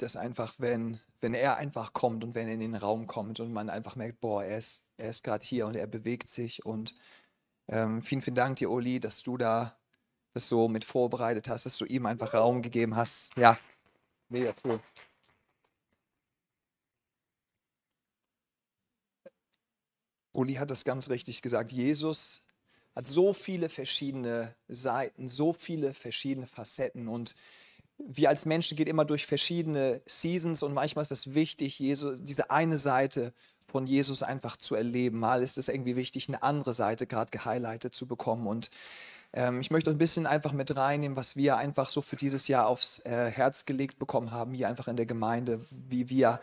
liebt es einfach, wenn, wenn er einfach kommt und wenn er in den Raum kommt und man einfach merkt, boah, er ist, er ist gerade hier und er bewegt sich. Und ähm, vielen, vielen Dank dir, Oli, dass du da das so mit vorbereitet hast, dass du ihm einfach Raum gegeben hast. Ja, mega cool. Uli hat das ganz richtig gesagt. Jesus hat so viele verschiedene Seiten, so viele verschiedene Facetten und wir als Menschen gehen immer durch verschiedene Seasons und manchmal ist es wichtig, Jesu, diese eine Seite von Jesus einfach zu erleben. Mal ist es irgendwie wichtig, eine andere Seite gerade gehighlightet zu bekommen. Und ähm, ich möchte ein bisschen einfach mit reinnehmen, was wir einfach so für dieses Jahr aufs äh, Herz gelegt bekommen haben, hier einfach in der Gemeinde, wie wir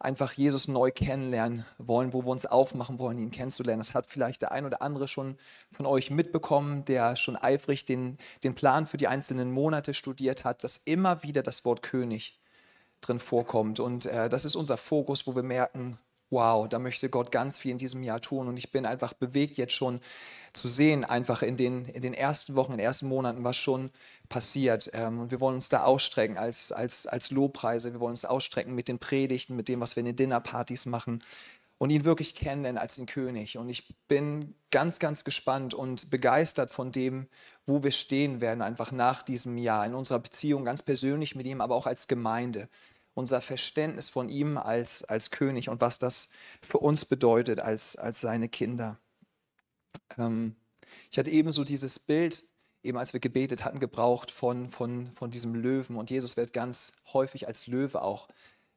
einfach Jesus neu kennenlernen wollen, wo wir uns aufmachen wollen, ihn kennenzulernen. Das hat vielleicht der ein oder andere schon von euch mitbekommen, der schon eifrig den, den Plan für die einzelnen Monate studiert hat, dass immer wieder das Wort König drin vorkommt. Und äh, das ist unser Fokus, wo wir merken, wow, da möchte Gott ganz viel in diesem Jahr tun. Und ich bin einfach bewegt, jetzt schon zu sehen, einfach in den, in den ersten Wochen, in den ersten Monaten, was schon passiert. Ähm, und wir wollen uns da ausstrecken als, als, als Lobpreise. Wir wollen uns ausstrecken mit den Predigten, mit dem, was wir in den Dinnerpartys machen. Und ihn wirklich kennenlernen als den König. Und ich bin ganz, ganz gespannt und begeistert von dem, wo wir stehen werden, einfach nach diesem Jahr, in unserer Beziehung ganz persönlich mit ihm, aber auch als Gemeinde unser Verständnis von ihm als, als König und was das für uns bedeutet als, als seine Kinder. Ähm, ich hatte ebenso dieses Bild, eben als wir gebetet hatten, gebraucht von, von, von diesem Löwen. Und Jesus wird ganz häufig als Löwe auch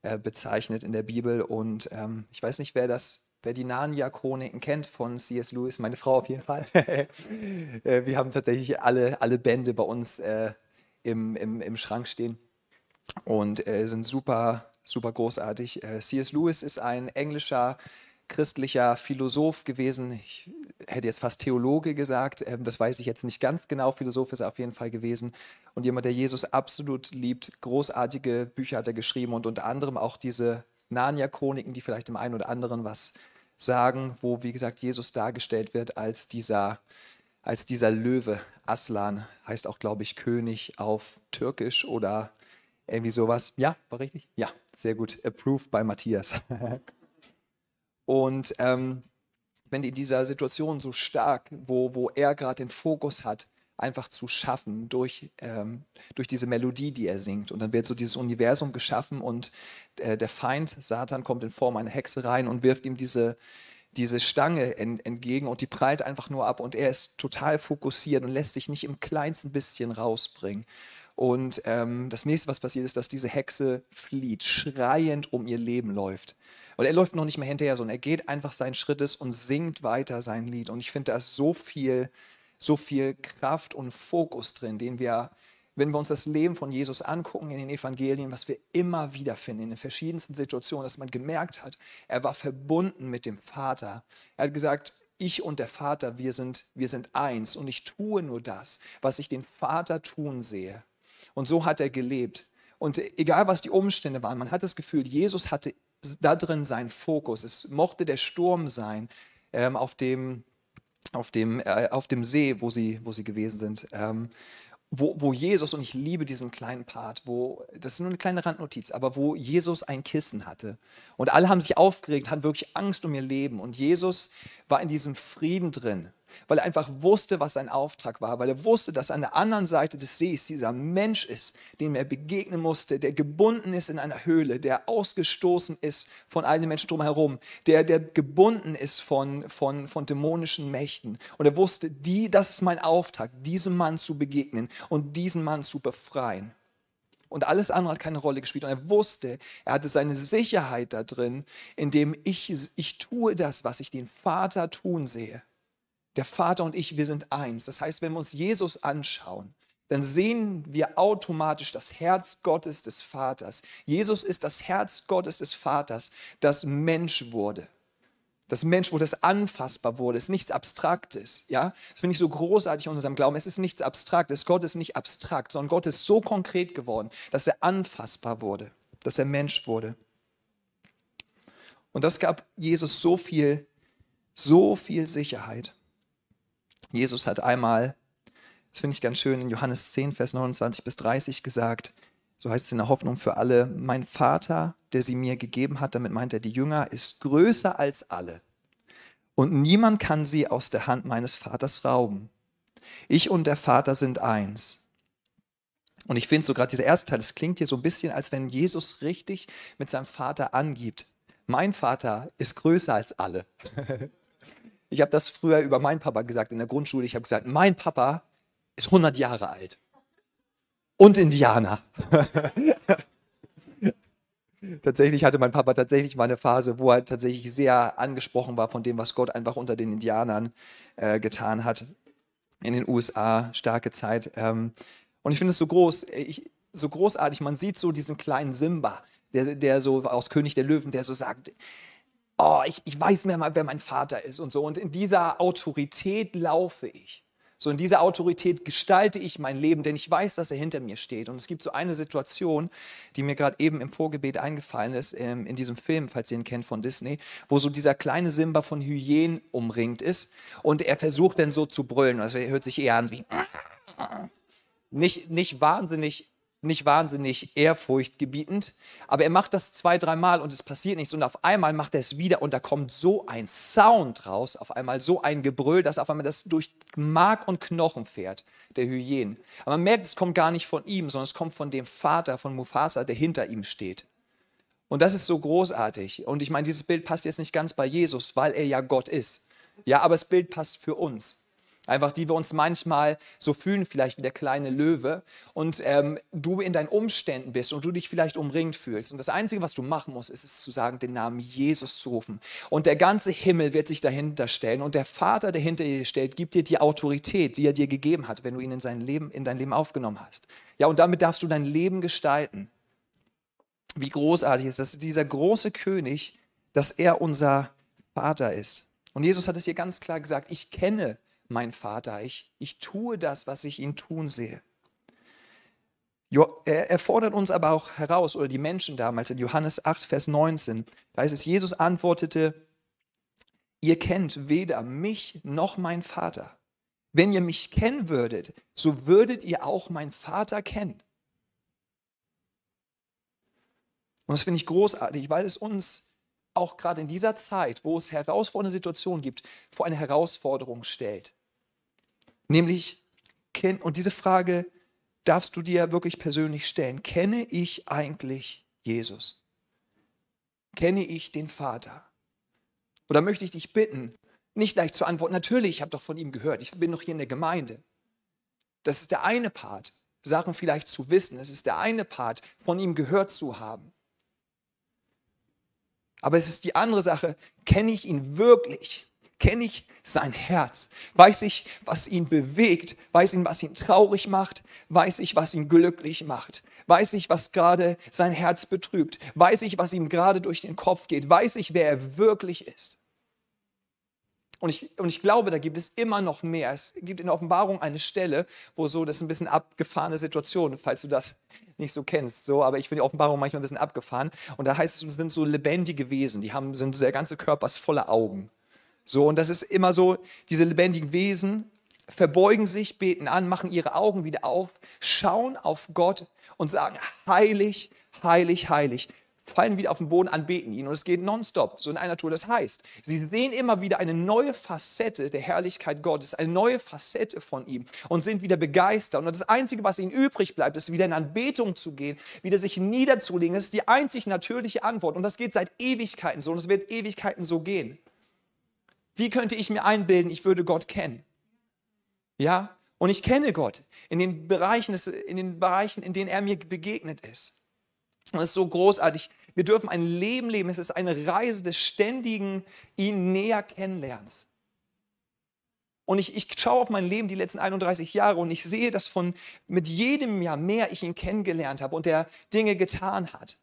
äh, bezeichnet in der Bibel. Und ähm, ich weiß nicht, wer das wer die Narnia-Chroniken kennt von C.S. Lewis, meine Frau auf jeden Fall. Äh, wir haben tatsächlich alle, alle Bände bei uns äh, im, im, im Schrank stehen und äh, sind super, super großartig. Äh, C.S. Lewis ist ein englischer christlicher Philosoph gewesen. Ich hätte jetzt fast Theologe gesagt, äh, das weiß ich jetzt nicht ganz genau. Philosoph ist er auf jeden Fall gewesen. Und jemand, der Jesus absolut liebt. Großartige Bücher hat er geschrieben und unter anderem auch diese Narnia-Chroniken, die vielleicht dem einen oder anderen was sagen, wo, wie gesagt, Jesus dargestellt wird als dieser, als dieser Löwe. Aslan heißt auch, glaube ich, König auf Türkisch oder irgendwie sowas. Ja, war richtig? Ja, sehr gut. Approved by Matthias. Und ähm, wenn in dieser Situation so stark, wo, wo er gerade den Fokus hat, einfach zu schaffen durch, ähm, durch diese Melodie, die er singt. Und dann wird so dieses Universum geschaffen und äh, der Feind, Satan, kommt in Form einer Hexe rein und wirft ihm diese, diese Stange en, entgegen und die prallt einfach nur ab und er ist total fokussiert und lässt sich nicht im kleinsten bisschen rausbringen. Und ähm, das nächste, was passiert, ist, dass diese Hexe flieht, schreiend um ihr Leben läuft. Und er läuft noch nicht mehr hinterher, sondern er geht einfach seinen Schrittes und singt weiter sein Lied. Und ich finde, da ist so viel, so viel Kraft und Fokus drin, den wir, wenn wir uns das Leben von Jesus angucken in den Evangelien, was wir immer wieder finden, in den verschiedensten Situationen, dass man gemerkt hat, er war verbunden mit dem Vater. Er hat gesagt, ich und der Vater, wir sind, wir sind eins und ich tue nur das, was ich den Vater tun sehe. Und so hat er gelebt. Und egal was die Umstände waren, man hat das Gefühl, Jesus hatte da drin seinen Fokus. Es mochte der Sturm sein ähm, auf, dem, auf, dem, äh, auf dem See, wo sie, wo sie gewesen sind. Ähm, wo, wo, Jesus, und ich liebe diesen kleinen Part, wo, das ist nur eine kleine Randnotiz, aber wo Jesus ein Kissen hatte. Und alle haben sich aufgeregt, hatten wirklich Angst um ihr Leben. Und Jesus war in diesem Frieden drin weil er einfach wusste, was sein Auftrag war, weil er wusste, dass an der anderen Seite des Sees dieser Mensch ist, dem er begegnen musste, der gebunden ist in einer Höhle, der ausgestoßen ist von all den Menschen drumherum, der, der gebunden ist von, von, von dämonischen Mächten. Und er wusste, die, das ist mein Auftrag, diesem Mann zu begegnen und diesen Mann zu befreien und alles andere hat keine Rolle gespielt. Und er wusste, er hatte seine Sicherheit da drin, indem ich, ich tue das, was ich den Vater tun sehe. Der Vater und ich, wir sind eins. Das heißt, wenn wir uns Jesus anschauen, dann sehen wir automatisch das Herz Gottes des Vaters. Jesus ist das Herz Gottes des Vaters, das Mensch wurde. Das Mensch wurde, das anfassbar wurde, Es ist nichts Abstraktes. Ja? Das finde ich so großartig in unserem Glauben. Es ist nichts Abstraktes. Gott ist nicht abstrakt, sondern Gott ist so konkret geworden, dass er anfassbar wurde, dass er Mensch wurde. Und das gab Jesus so viel, so viel Sicherheit. Jesus hat einmal, das finde ich ganz schön, in Johannes 10, Vers 29 bis 30 gesagt, so heißt es in der Hoffnung für alle, mein Vater, der sie mir gegeben hat, damit meint er die Jünger, ist größer als alle. Und niemand kann sie aus der Hand meines Vaters rauben. Ich und der Vater sind eins. Und ich finde so gerade dieser erste Teil, das klingt hier so ein bisschen, als wenn Jesus richtig mit seinem Vater angibt. Mein Vater ist größer als alle. Ich habe das früher über meinen Papa gesagt in der Grundschule. Ich habe gesagt, mein Papa ist 100 Jahre alt und Indianer. tatsächlich hatte mein Papa tatsächlich mal eine Phase, wo er tatsächlich sehr angesprochen war von dem, was Gott einfach unter den Indianern äh, getan hat. In den USA, starke Zeit. Ähm, und ich finde es so groß, ich, so großartig. Man sieht so diesen kleinen Simba, der, der so aus König der Löwen, der so sagt, oh, ich, ich weiß mehr mal, wer mein Vater ist und so. Und in dieser Autorität laufe ich. So in dieser Autorität gestalte ich mein Leben, denn ich weiß, dass er hinter mir steht. Und es gibt so eine Situation, die mir gerade eben im Vorgebet eingefallen ist, ähm, in diesem Film, falls ihr ihn kennt von Disney, wo so dieser kleine Simba von Hyänen umringt ist und er versucht dann so zu brüllen. Also er hört sich eher an wie nicht, nicht wahnsinnig nicht wahnsinnig ehrfurchtgebietend, aber er macht das zwei, dreimal und es passiert nichts und auf einmal macht er es wieder und da kommt so ein Sound raus, auf einmal so ein Gebrüll, dass auf einmal das durch Mark und Knochen fährt, der Hyänen. Aber man merkt, es kommt gar nicht von ihm, sondern es kommt von dem Vater von Mufasa, der hinter ihm steht. Und das ist so großartig. Und ich meine, dieses Bild passt jetzt nicht ganz bei Jesus, weil er ja Gott ist. Ja, aber das Bild passt für uns einfach die wir uns manchmal so fühlen, vielleicht wie der kleine Löwe, und ähm, du in deinen Umständen bist und du dich vielleicht umringt fühlst. Und das Einzige, was du machen musst, ist es zu sagen, den Namen Jesus zu rufen. Und der ganze Himmel wird sich dahinter stellen und der Vater, der hinter dir stellt, gibt dir die Autorität, die er dir gegeben hat, wenn du ihn in, sein Leben, in dein Leben aufgenommen hast. Ja, und damit darfst du dein Leben gestalten. Wie großartig ist das, dieser große König, dass er unser Vater ist. Und Jesus hat es dir ganz klar gesagt, ich kenne mein Vater. Ich, ich tue das, was ich ihn tun sehe. Er fordert uns aber auch heraus, oder die Menschen damals, in Johannes 8, Vers 19, da heißt es, Jesus antwortete, ihr kennt weder mich noch meinen Vater. Wenn ihr mich kennen würdet, so würdet ihr auch meinen Vater kennen. Und das finde ich großartig, weil es uns auch gerade in dieser Zeit, wo es herausfordernde Situationen gibt, vor eine Herausforderung stellt. Nämlich, und diese Frage darfst du dir wirklich persönlich stellen. Kenne ich eigentlich Jesus? Kenne ich den Vater? Oder möchte ich dich bitten, nicht leicht zu antworten, natürlich, ich habe doch von ihm gehört, ich bin doch hier in der Gemeinde. Das ist der eine Part, Sachen vielleicht zu wissen, es ist der eine Part, von ihm gehört zu haben. Aber es ist die andere Sache, kenne ich ihn wirklich? kenne ich sein Herz, weiß ich, was ihn bewegt, weiß ich, was ihn traurig macht, weiß ich, was ihn glücklich macht, weiß ich, was gerade sein Herz betrübt, weiß ich, was ihm gerade durch den Kopf geht, weiß ich, wer er wirklich ist. Und ich, und ich glaube, da gibt es immer noch mehr. Es gibt in der Offenbarung eine Stelle, wo so, das ist ein bisschen abgefahrene Situation, falls du das nicht so kennst. So, aber ich finde die Offenbarung manchmal ein bisschen abgefahren. Und da heißt es, sind so lebendige Wesen, die haben, sind, der ganze Körper ist voller Augen. So, und das ist immer so, diese lebendigen Wesen verbeugen sich, beten an, machen ihre Augen wieder auf, schauen auf Gott und sagen, heilig, heilig, heilig. Fallen wieder auf den Boden, anbeten ihn. Und es geht nonstop, so in einer Tour. Das heißt, sie sehen immer wieder eine neue Facette der Herrlichkeit Gottes, eine neue Facette von ihm und sind wieder begeistert. Und das Einzige, was ihnen übrig bleibt, ist wieder in Anbetung zu gehen, wieder sich niederzulegen. Das ist die einzig natürliche Antwort. Und das geht seit Ewigkeiten so und es wird Ewigkeiten so gehen. Wie könnte ich mir einbilden, ich würde Gott kennen? Ja, und ich kenne Gott in den Bereichen, in den Bereichen, in denen er mir begegnet ist. Und es ist so großartig. Wir dürfen ein Leben leben. Es ist eine Reise des ständigen ihn näher kennenlernens. Und ich, ich schaue auf mein Leben die letzten 31 Jahre und ich sehe, dass von mit jedem Jahr mehr ich ihn kennengelernt habe und der Dinge getan hat.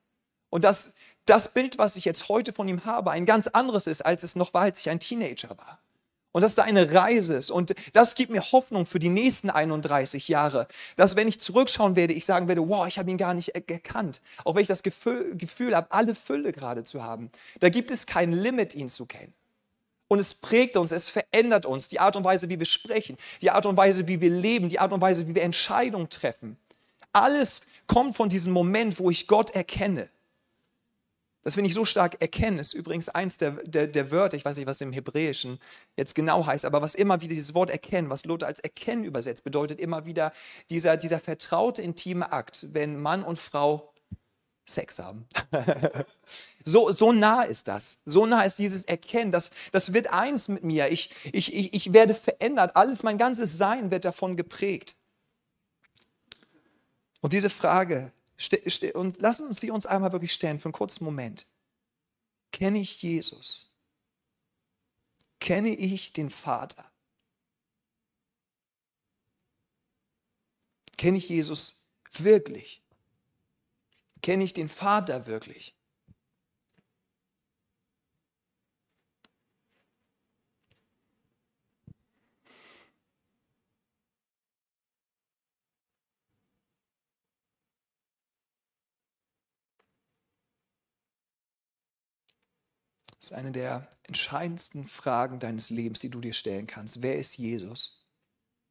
Und das das Bild, was ich jetzt heute von ihm habe, ein ganz anderes ist, als es noch war, als ich ein Teenager war. Und dass da eine Reise ist. Und das gibt mir Hoffnung für die nächsten 31 Jahre. Dass, wenn ich zurückschauen werde, ich sagen werde, wow, ich habe ihn gar nicht erkannt. Auch wenn ich das Gefühl, Gefühl habe, alle Fülle gerade zu haben. Da gibt es kein Limit, ihn zu kennen. Und es prägt uns, es verändert uns. Die Art und Weise, wie wir sprechen, die Art und Weise, wie wir leben, die Art und Weise, wie wir Entscheidungen treffen. Alles kommt von diesem Moment, wo ich Gott erkenne. Dass wir nicht so stark erkennen, ist übrigens eins der, der, der Wörter, ich weiß nicht, was im Hebräischen jetzt genau heißt, aber was immer wieder dieses Wort erkennen, was Lothar als erkennen übersetzt, bedeutet immer wieder dieser, dieser vertraute, intime Akt, wenn Mann und Frau Sex haben. so, so nah ist das. So nah ist dieses Erkennen. Das, das wird eins mit mir. Ich, ich, ich, ich werde verändert. Alles, mein ganzes Sein wird davon geprägt. Und diese Frage, und lassen Sie uns einmal wirklich stellen für einen kurzen Moment. Kenne ich Jesus? Kenne ich den Vater? Kenne ich Jesus wirklich? Kenne ich den Vater wirklich? ist eine der entscheidendsten Fragen deines Lebens, die du dir stellen kannst. Wer ist Jesus?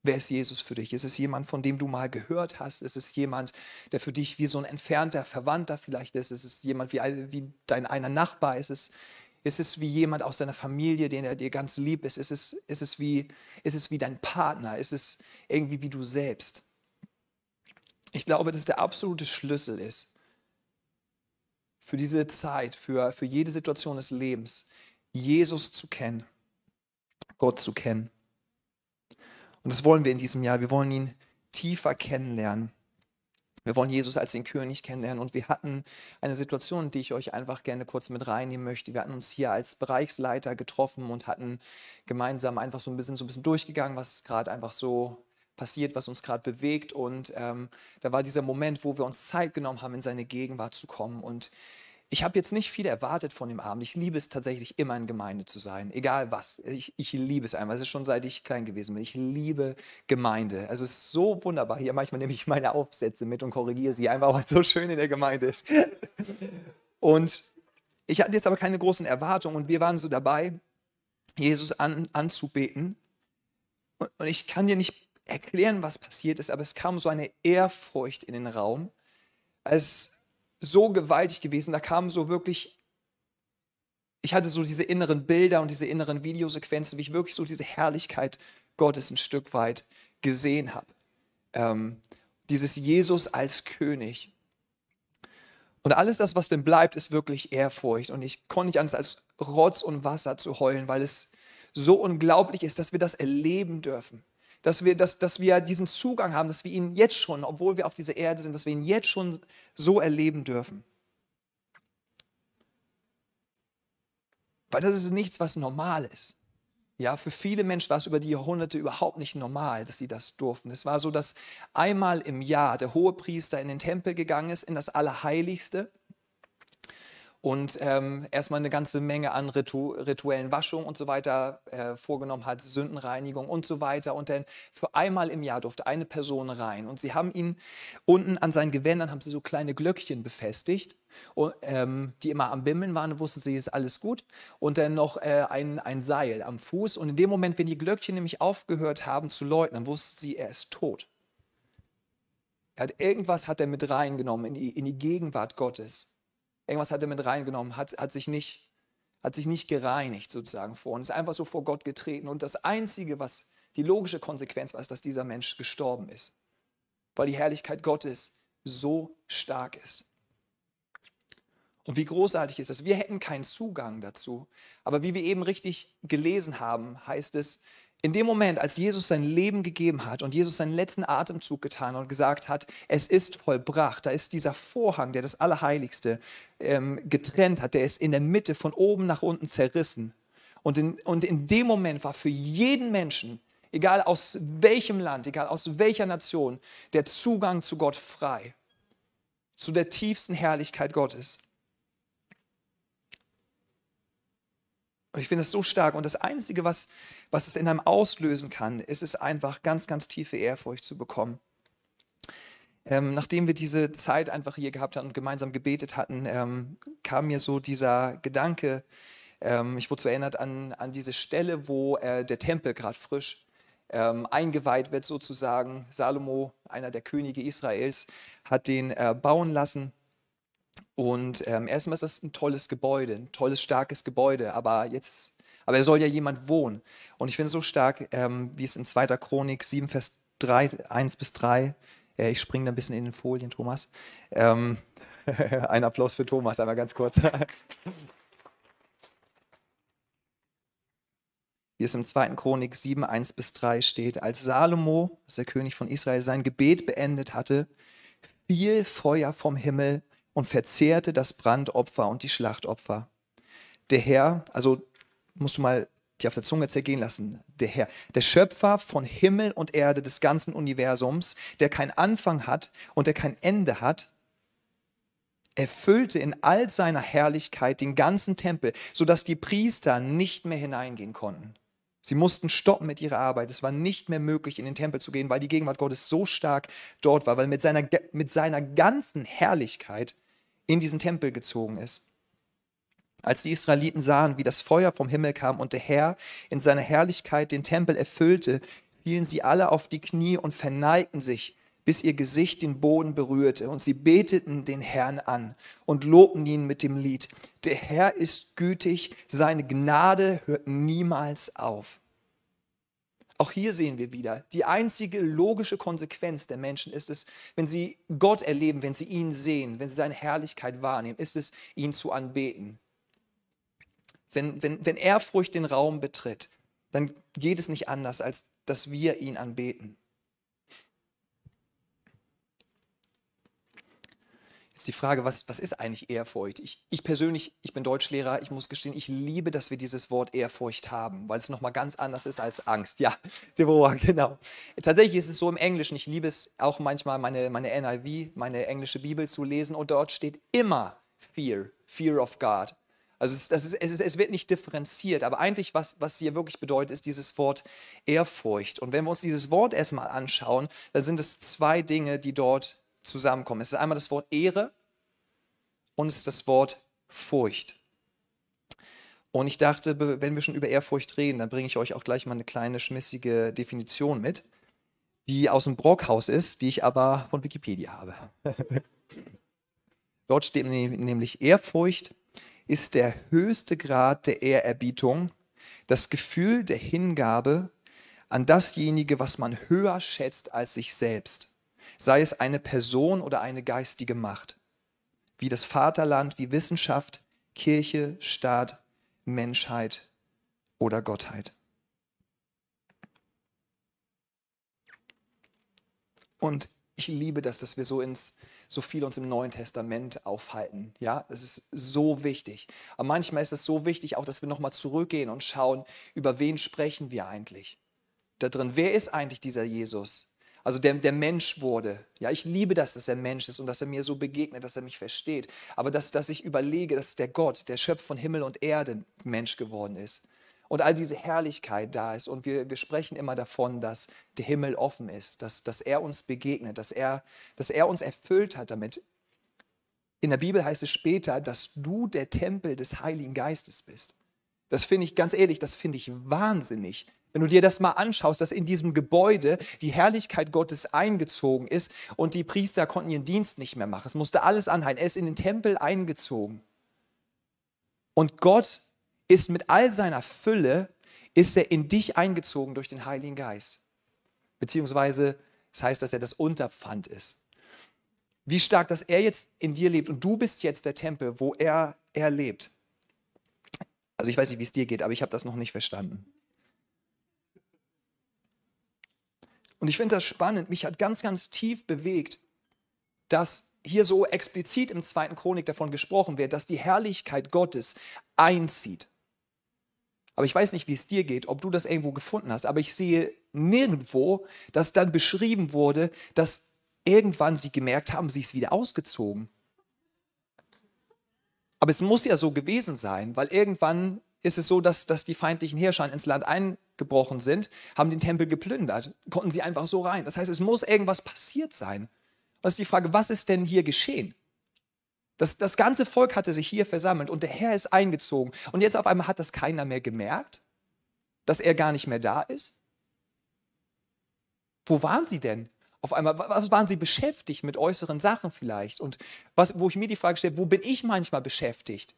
Wer ist Jesus für dich? Ist es jemand, von dem du mal gehört hast? Ist es jemand, der für dich wie so ein entfernter Verwandter vielleicht ist? Ist es jemand wie, wie dein einer Nachbar? Ist es, ist es wie jemand aus deiner Familie, den er dir ganz lieb ist? Ist es, ist es, wie, ist es wie dein Partner? Ist es irgendwie wie du selbst? Ich glaube, dass der absolute Schlüssel ist, für diese Zeit, für, für jede Situation des Lebens, Jesus zu kennen, Gott zu kennen. Und das wollen wir in diesem Jahr. Wir wollen ihn tiefer kennenlernen. Wir wollen Jesus als den König kennenlernen. Und wir hatten eine Situation, die ich euch einfach gerne kurz mit reinnehmen möchte. Wir hatten uns hier als Bereichsleiter getroffen und hatten gemeinsam einfach so ein bisschen, so ein bisschen durchgegangen, was gerade einfach so passiert, was uns gerade bewegt. Und ähm, da war dieser Moment, wo wir uns Zeit genommen haben, in seine Gegenwart zu kommen. Und ich habe jetzt nicht viel erwartet von dem Abend. Ich liebe es tatsächlich immer in Gemeinde zu sein, egal was. Ich, ich liebe es einfach. Es ist schon seit ich klein gewesen bin. Ich liebe Gemeinde. Also es ist so wunderbar. Hier manchmal nehme ich meine Aufsätze mit und korrigiere sie einfach, weil es so schön in der Gemeinde ist. Und ich hatte jetzt aber keine großen Erwartungen und wir waren so dabei, Jesus an, anzubeten. Und, und ich kann dir nicht erklären, was passiert ist, aber es kam so eine Ehrfurcht in den Raum. Es ist so gewaltig gewesen, da kamen so wirklich, ich hatte so diese inneren Bilder und diese inneren Videosequenzen, wie ich wirklich so diese Herrlichkeit Gottes ein Stück weit gesehen habe. Ähm, dieses Jesus als König. Und alles das, was denn bleibt, ist wirklich Ehrfurcht. Und ich konnte nicht anders als Rotz und Wasser zu heulen, weil es so unglaublich ist, dass wir das erleben dürfen dass wir, dass, dass wir diesen Zugang haben, dass wir ihn jetzt schon, obwohl wir auf dieser Erde sind, dass wir ihn jetzt schon so erleben dürfen. Weil das ist nichts, was normal ist. Ja, für viele Menschen war es über die Jahrhunderte überhaupt nicht normal, dass sie das durften. Es war so, dass einmal im Jahr der hohe Priester in den Tempel gegangen ist, in das Allerheiligste und ähm, erstmal eine ganze Menge an Ritu rituellen Waschungen und so weiter äh, vorgenommen hat, Sündenreinigung und so weiter. Und dann für einmal im Jahr durfte eine Person rein. Und sie haben ihn unten an seinen Gewändern, haben sie so kleine Glöckchen befestigt, und, ähm, die immer am Bimmeln waren, wussten sie, ist alles gut. Und dann noch äh, ein, ein Seil am Fuß. Und in dem Moment, wenn die Glöckchen nämlich aufgehört haben zu läuten, dann wussten sie, er ist tot. Er hat, irgendwas hat er mit reingenommen in die, in die Gegenwart Gottes. Irgendwas hat er mit reingenommen, hat, hat, sich nicht, hat sich nicht gereinigt sozusagen vor und ist einfach so vor Gott getreten. Und das Einzige, was die logische Konsequenz war, ist, dass dieser Mensch gestorben ist, weil die Herrlichkeit Gottes so stark ist. Und wie großartig ist das? Wir hätten keinen Zugang dazu. Aber wie wir eben richtig gelesen haben, heißt es, in dem Moment, als Jesus sein Leben gegeben hat und Jesus seinen letzten Atemzug getan und gesagt hat, es ist vollbracht, da ist dieser Vorhang, der das Allerheiligste ähm, getrennt hat, der ist in der Mitte von oben nach unten zerrissen. Und in, und in dem Moment war für jeden Menschen, egal aus welchem Land, egal aus welcher Nation, der Zugang zu Gott frei, zu der tiefsten Herrlichkeit Gottes. Und ich finde das so stark. Und das Einzige, was, was es in einem auslösen kann, ist es einfach ganz, ganz tiefe Ehrfurcht zu bekommen. Ähm, nachdem wir diese Zeit einfach hier gehabt hatten und gemeinsam gebetet hatten, ähm, kam mir so dieser Gedanke, ähm, ich wurde so erinnert an, an diese Stelle, wo äh, der Tempel gerade frisch ähm, eingeweiht wird sozusagen. Salomo, einer der Könige Israels, hat den äh, bauen lassen und ähm, erstmal ist das ein tolles Gebäude, ein tolles, starkes Gebäude, aber jetzt, aber er soll ja jemand wohnen. Und ich finde es so stark, ähm, wie es in 2. Chronik 7, Vers 3, 1 bis 3, äh, ich springe da ein bisschen in den Folien, Thomas. Ähm, ein Applaus für Thomas, einmal ganz kurz. wie es im 2. Chronik 7, 1 bis 3 steht, als Salomo, der König von Israel, sein Gebet beendet hatte, fiel Feuer vom Himmel und verzehrte das Brandopfer und die Schlachtopfer. Der Herr, also musst du mal dir auf der Zunge zergehen lassen. Der Herr, der Schöpfer von Himmel und Erde, des ganzen Universums, der keinen Anfang hat und der kein Ende hat, erfüllte in all seiner Herrlichkeit den ganzen Tempel, sodass die Priester nicht mehr hineingehen konnten. Sie mussten stoppen mit ihrer Arbeit. Es war nicht mehr möglich, in den Tempel zu gehen, weil die Gegenwart Gottes so stark dort war, weil mit seiner, mit seiner ganzen Herrlichkeit in diesen Tempel gezogen ist. Als die Israeliten sahen, wie das Feuer vom Himmel kam und der Herr in seiner Herrlichkeit den Tempel erfüllte, fielen sie alle auf die Knie und verneigten sich bis ihr Gesicht den Boden berührte. Und sie beteten den Herrn an und lobten ihn mit dem Lied. Der Herr ist gütig, seine Gnade hört niemals auf. Auch hier sehen wir wieder, die einzige logische Konsequenz der Menschen ist es, wenn sie Gott erleben, wenn sie ihn sehen, wenn sie seine Herrlichkeit wahrnehmen, ist es, ihn zu anbeten. Wenn, wenn, wenn Ehrfurcht den Raum betritt, dann geht es nicht anders, als dass wir ihn anbeten. ist die Frage, was, was ist eigentlich Ehrfurcht? Ich, ich persönlich, ich bin Deutschlehrer, ich muss gestehen, ich liebe, dass wir dieses Wort Ehrfurcht haben, weil es nochmal ganz anders ist als Angst. Ja, Deborah, genau. Tatsächlich ist es so im Englischen, ich liebe es auch manchmal, meine, meine NIV, meine englische Bibel zu lesen und dort steht immer Fear, Fear of God. Also es, ist, es, ist, es, wird nicht differenziert, aber eigentlich, was, was hier wirklich bedeutet, ist dieses Wort Ehrfurcht. Und wenn wir uns dieses Wort erstmal anschauen, dann sind es zwei Dinge, die dort zusammenkommen. Es ist einmal das Wort Ehre und es ist das Wort Furcht. Und ich dachte, wenn wir schon über Ehrfurcht reden, dann bringe ich euch auch gleich mal eine kleine schmissige Definition mit, die aus dem Brockhaus ist, die ich aber von Wikipedia habe. Dort steht nämlich Ehrfurcht ist der höchste Grad der Ehrerbietung, das Gefühl der Hingabe an dasjenige, was man höher schätzt als sich selbst sei es eine Person oder eine geistige Macht, wie das Vaterland, wie Wissenschaft, Kirche, Staat, Menschheit oder Gottheit. Und ich liebe das, dass wir so ins so viel uns im Neuen Testament aufhalten. Ja, das ist so wichtig. Aber manchmal ist es so wichtig, auch dass wir nochmal zurückgehen und schauen, über wen sprechen wir eigentlich? Da drin, wer ist eigentlich dieser Jesus? Also der, der Mensch wurde. Ja, ich liebe das, dass er Mensch ist und dass er mir so begegnet, dass er mich versteht. Aber dass, dass ich überlege, dass der Gott, der Schöpf von Himmel und Erde, Mensch geworden ist. Und all diese Herrlichkeit da ist. Und wir, wir sprechen immer davon, dass der Himmel offen ist, dass, dass er uns begegnet, dass er, dass er uns erfüllt hat damit. In der Bibel heißt es später, dass du der Tempel des Heiligen Geistes bist. Das finde ich ganz ehrlich, das finde ich wahnsinnig, wenn du dir das mal anschaust, dass in diesem Gebäude die Herrlichkeit Gottes eingezogen ist und die Priester konnten ihren Dienst nicht mehr machen. Es musste alles anhalten. Er ist in den Tempel eingezogen. Und Gott ist mit all seiner Fülle, ist er in dich eingezogen durch den Heiligen Geist. Beziehungsweise, das heißt, dass er das Unterpfand ist. Wie stark, dass er jetzt in dir lebt und du bist jetzt der Tempel, wo er, er lebt. Also ich weiß nicht, wie es dir geht, aber ich habe das noch nicht verstanden. Und ich finde das spannend. Mich hat ganz, ganz tief bewegt, dass hier so explizit im zweiten Chronik davon gesprochen wird, dass die Herrlichkeit Gottes einzieht. Aber ich weiß nicht, wie es dir geht, ob du das irgendwo gefunden hast, aber ich sehe nirgendwo, dass dann beschrieben wurde, dass irgendwann sie gemerkt haben, sie ist wieder ausgezogen. Aber es muss ja so gewesen sein, weil irgendwann ist es so, dass, dass die feindlichen Heerscharen ins Land eingebrochen sind, haben den Tempel geplündert, konnten sie einfach so rein. Das heißt, es muss irgendwas passiert sein. Und das ist die Frage, was ist denn hier geschehen? Das, das ganze Volk hatte sich hier versammelt und der Herr ist eingezogen. Und jetzt auf einmal hat das keiner mehr gemerkt, dass er gar nicht mehr da ist. Wo waren sie denn? Auf einmal, was waren sie beschäftigt mit äußeren Sachen vielleicht? Und was, wo ich mir die Frage stelle, wo bin ich manchmal beschäftigt,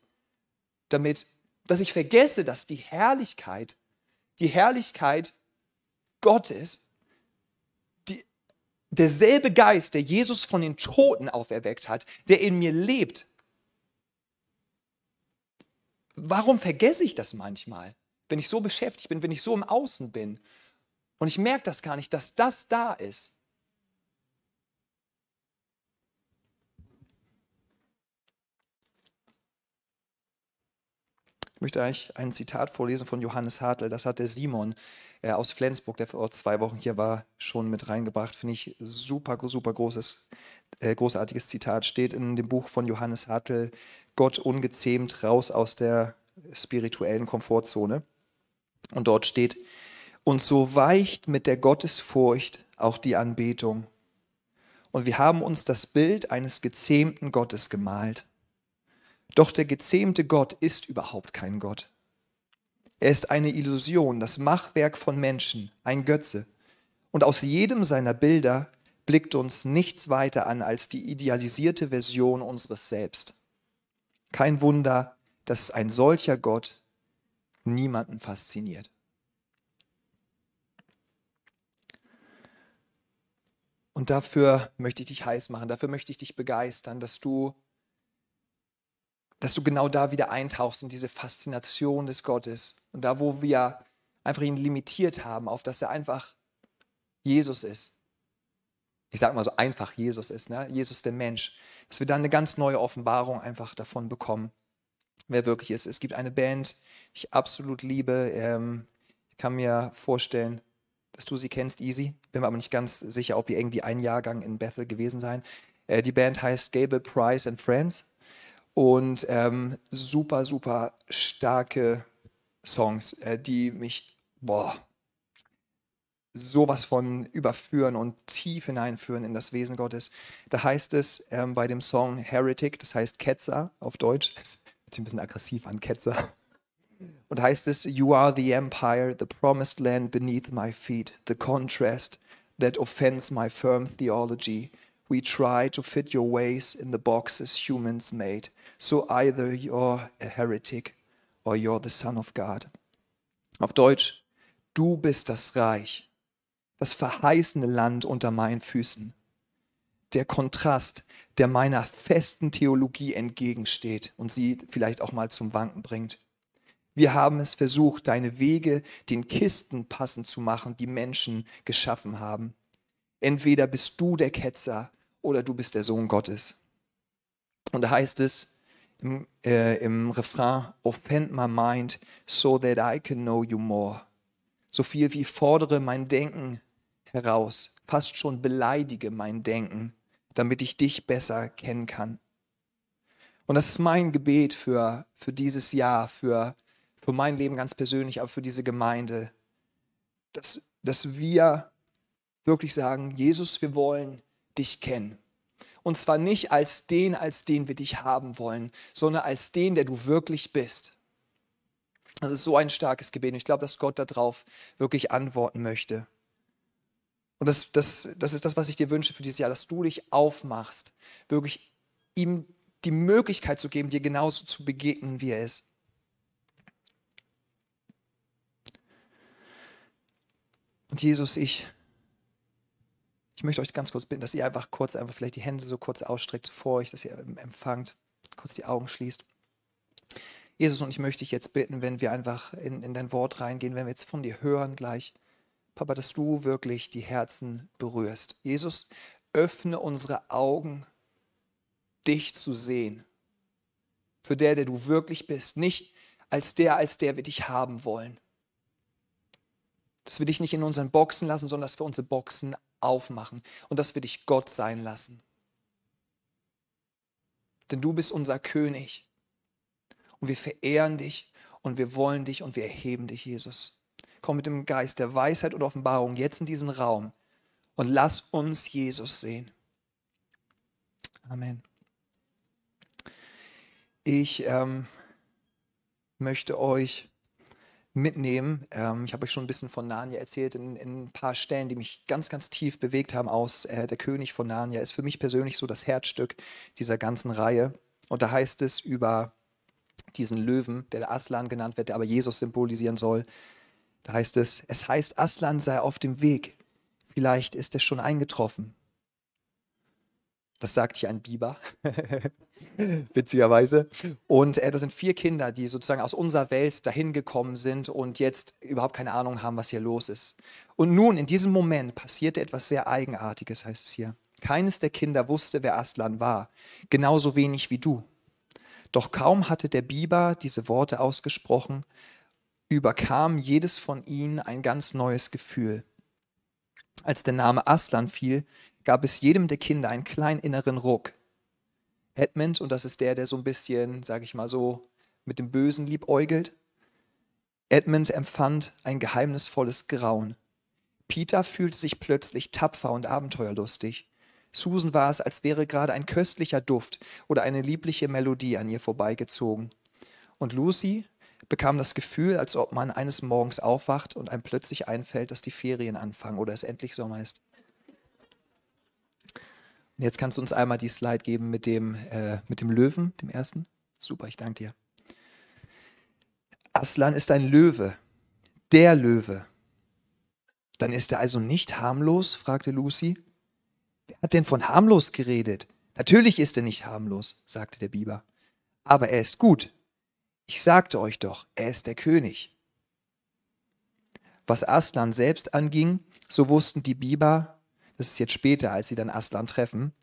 damit dass ich vergesse, dass die Herrlichkeit, die Herrlichkeit Gottes, die, derselbe Geist, der Jesus von den Toten auferweckt hat, der in mir lebt. Warum vergesse ich das manchmal, wenn ich so beschäftigt bin, wenn ich so im Außen bin? Und ich merke das gar nicht, dass das da ist. möchte euch ein Zitat vorlesen von Johannes Hartl. Das hat der Simon äh, aus Flensburg, der vor zwei Wochen hier war, schon mit reingebracht. Finde ich super, super großes, äh, großartiges Zitat. Steht in dem Buch von Johannes Hartl, Gott ungezähmt raus aus der spirituellen Komfortzone. Und dort steht, und so weicht mit der Gottesfurcht auch die Anbetung. Und wir haben uns das Bild eines gezähmten Gottes gemalt. Doch der gezähmte Gott ist überhaupt kein Gott. Er ist eine Illusion, das Machwerk von Menschen, ein Götze. Und aus jedem seiner Bilder blickt uns nichts weiter an als die idealisierte Version unseres Selbst. Kein Wunder, dass ein solcher Gott niemanden fasziniert. Und dafür möchte ich dich heiß machen, dafür möchte ich dich begeistern, dass du dass du genau da wieder eintauchst in diese Faszination des Gottes. Und da, wo wir einfach ihn limitiert haben, auf dass er einfach Jesus ist. Ich sage mal so einfach Jesus ist, ne? Jesus der Mensch. Dass wir dann eine ganz neue Offenbarung einfach davon bekommen, wer wirklich ist. Es gibt eine Band, die ich absolut liebe. Ähm, ich kann mir vorstellen, dass du sie kennst, Easy. Bin mir aber nicht ganz sicher, ob ihr irgendwie ein Jahrgang in Bethel gewesen seid. Äh, die Band heißt Gable Price and Friends und ähm, super, super starke Songs, äh, die mich, boah, sowas von überführen und tief hineinführen in das Wesen Gottes. Da heißt es ähm, bei dem Song Heretic, das heißt Ketzer auf Deutsch, das hört sich ein bisschen aggressiv an, Ketzer. Und da heißt es, You are the empire, the promised land beneath my feet, the contrast that offends my firm theology. We try to fit your ways in the boxes humans made. So either you're a heretic or you're the son of God. Auf Deutsch, du bist das Reich, das verheißene Land unter meinen Füßen. Der Kontrast, der meiner festen Theologie entgegensteht und sie vielleicht auch mal zum Wanken bringt. Wir haben es versucht, deine Wege den Kisten passend zu machen, die Menschen geschaffen haben. Entweder bist du der Ketzer oder du bist der Sohn Gottes. Und da heißt es, im, äh, im Refrain, offend my mind, so that I can know you more. So viel wie fordere mein Denken heraus, fast schon beleidige mein Denken, damit ich dich besser kennen kann. Und das ist mein Gebet für, für dieses Jahr, für, für mein Leben ganz persönlich, aber für diese Gemeinde, dass, dass wir wirklich sagen, Jesus, wir wollen dich kennen. Und zwar nicht als den, als den wir dich haben wollen, sondern als den, der du wirklich bist. Das ist so ein starkes Gebet. Und ich glaube, dass Gott darauf wirklich antworten möchte. Und das, das, das ist das, was ich dir wünsche für dieses Jahr, dass du dich aufmachst, wirklich ihm die Möglichkeit zu geben, dir genauso zu begegnen, wie er ist. Und Jesus, ich ich möchte euch ganz kurz bitten, dass ihr einfach kurz, einfach vielleicht die Hände so kurz ausstreckt vor euch, dass ihr empfangt, kurz die Augen schließt. Jesus, und ich möchte dich jetzt bitten, wenn wir einfach in, in dein Wort reingehen, wenn wir jetzt von dir hören gleich, Papa, dass du wirklich die Herzen berührst. Jesus, öffne unsere Augen, dich zu sehen. Für der, der du wirklich bist. Nicht als der, als der wir dich haben wollen. Dass wir dich nicht in unseren Boxen lassen, sondern dass wir unsere Boxen aufmachen und dass wir dich Gott sein lassen. Denn du bist unser König und wir verehren dich und wir wollen dich und wir erheben dich, Jesus. Komm mit dem Geist der Weisheit und Offenbarung jetzt in diesen Raum und lass uns Jesus sehen. Amen. Ich ähm, möchte euch mitnehmen. Ähm, ich habe euch schon ein bisschen von Narnia erzählt, in, in, ein paar Stellen, die mich ganz, ganz tief bewegt haben aus äh, Der König von Narnia. Ist für mich persönlich so das Herzstück dieser ganzen Reihe. Und da heißt es über diesen Löwen, der Aslan genannt wird, der aber Jesus symbolisieren soll. Da heißt es, es heißt, Aslan sei auf dem Weg. Vielleicht ist er schon eingetroffen. Das sagt hier ein Biber, witzigerweise. Und äh, das sind vier Kinder, die sozusagen aus unserer Welt dahin gekommen sind und jetzt überhaupt keine Ahnung haben, was hier los ist. Und nun, in diesem Moment passierte etwas sehr Eigenartiges, heißt es hier. Keines der Kinder wusste, wer Aslan war, genauso wenig wie du. Doch kaum hatte der Biber diese Worte ausgesprochen, überkam jedes von ihnen ein ganz neues Gefühl. Als der Name Aslan fiel, gab es jedem der Kinder einen kleinen inneren Ruck. Edmund, und das ist der, der so ein bisschen, sage ich mal so, mit dem Bösen liebäugelt. Edmund empfand ein geheimnisvolles Grauen. Peter fühlte sich plötzlich tapfer und abenteuerlustig. Susan war es, als wäre gerade ein köstlicher Duft oder eine liebliche Melodie an ihr vorbeigezogen. Und Lucy bekam das Gefühl, als ob man eines Morgens aufwacht und einem plötzlich einfällt, dass die Ferien anfangen oder es endlich Sommer ist. Jetzt kannst du uns einmal die Slide geben mit dem, äh, mit dem Löwen, dem ersten. Super, ich danke dir. Aslan ist ein Löwe, der Löwe. Dann ist er also nicht harmlos? fragte Lucy. Wer hat denn von harmlos geredet? Natürlich ist er nicht harmlos, sagte der Biber. Aber er ist gut. Ich sagte euch doch, er ist der König. Was Aslan selbst anging, so wussten die Biber das ist jetzt später, als sie dann Aslan treffen,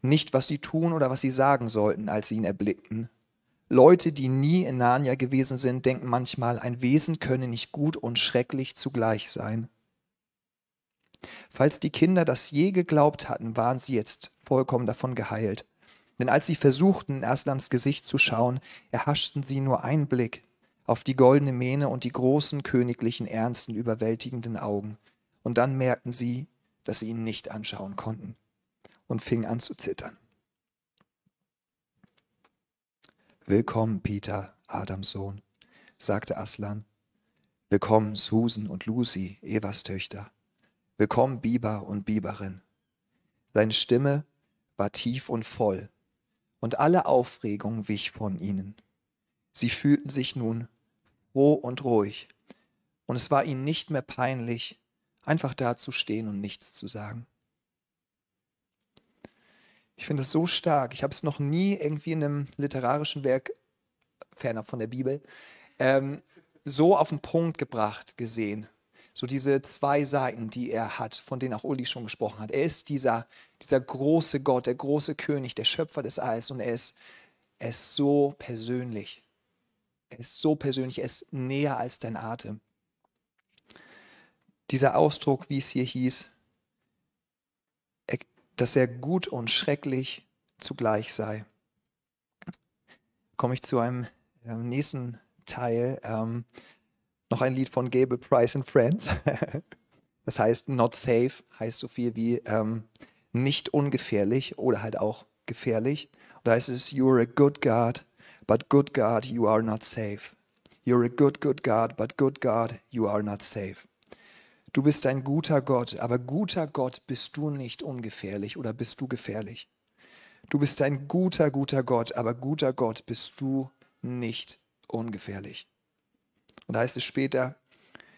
nicht, was sie tun oder was sie sagen sollten, als sie ihn erblickten. Leute, die nie in Narnia gewesen sind, denken manchmal, ein Wesen könne nicht gut und schrecklich zugleich sein. Falls die Kinder das je geglaubt hatten, waren sie jetzt vollkommen davon geheilt. Denn als sie versuchten, in Aslans Gesicht zu schauen, erhaschten sie nur einen Blick auf die goldene Mähne und die großen königlichen, ernsten, überwältigenden Augen. Und dann merkten sie, dass sie ihn nicht anschauen konnten und fing an zu zittern. Willkommen, Peter, Adams Sohn, sagte Aslan. Willkommen, Susan und Lucy, Evas Töchter. Willkommen, Biber und Biberin. Seine Stimme war tief und voll, und alle Aufregung wich von ihnen. Sie fühlten sich nun froh und ruhig, und es war ihnen nicht mehr peinlich, einfach dazustehen und nichts zu sagen. Ich finde das so stark. Ich habe es noch nie irgendwie in einem literarischen Werk, ferner von der Bibel, ähm, so auf den Punkt gebracht gesehen. So diese zwei Seiten, die er hat, von denen auch Uli schon gesprochen hat. Er ist dieser, dieser große Gott, der große König, der Schöpfer des Alls und er ist, er ist so persönlich. Er ist so persönlich, er ist näher als dein Atem dieser Ausdruck, wie es hier hieß, dass er gut und schrecklich zugleich sei. Komme ich zu einem ähm, nächsten Teil. Ähm, noch ein Lied von Gable Price and Friends. das heißt, not safe heißt so viel wie ähm, nicht ungefährlich oder halt auch gefährlich. da heißt es, you're a good God, but good God, you are not safe. You're a good, good God, but good God, you are not safe. Du bist ein guter Gott, aber guter Gott bist du nicht ungefährlich oder bist du gefährlich. Du bist ein guter, guter Gott, aber guter Gott bist du nicht ungefährlich. Und da heißt es später,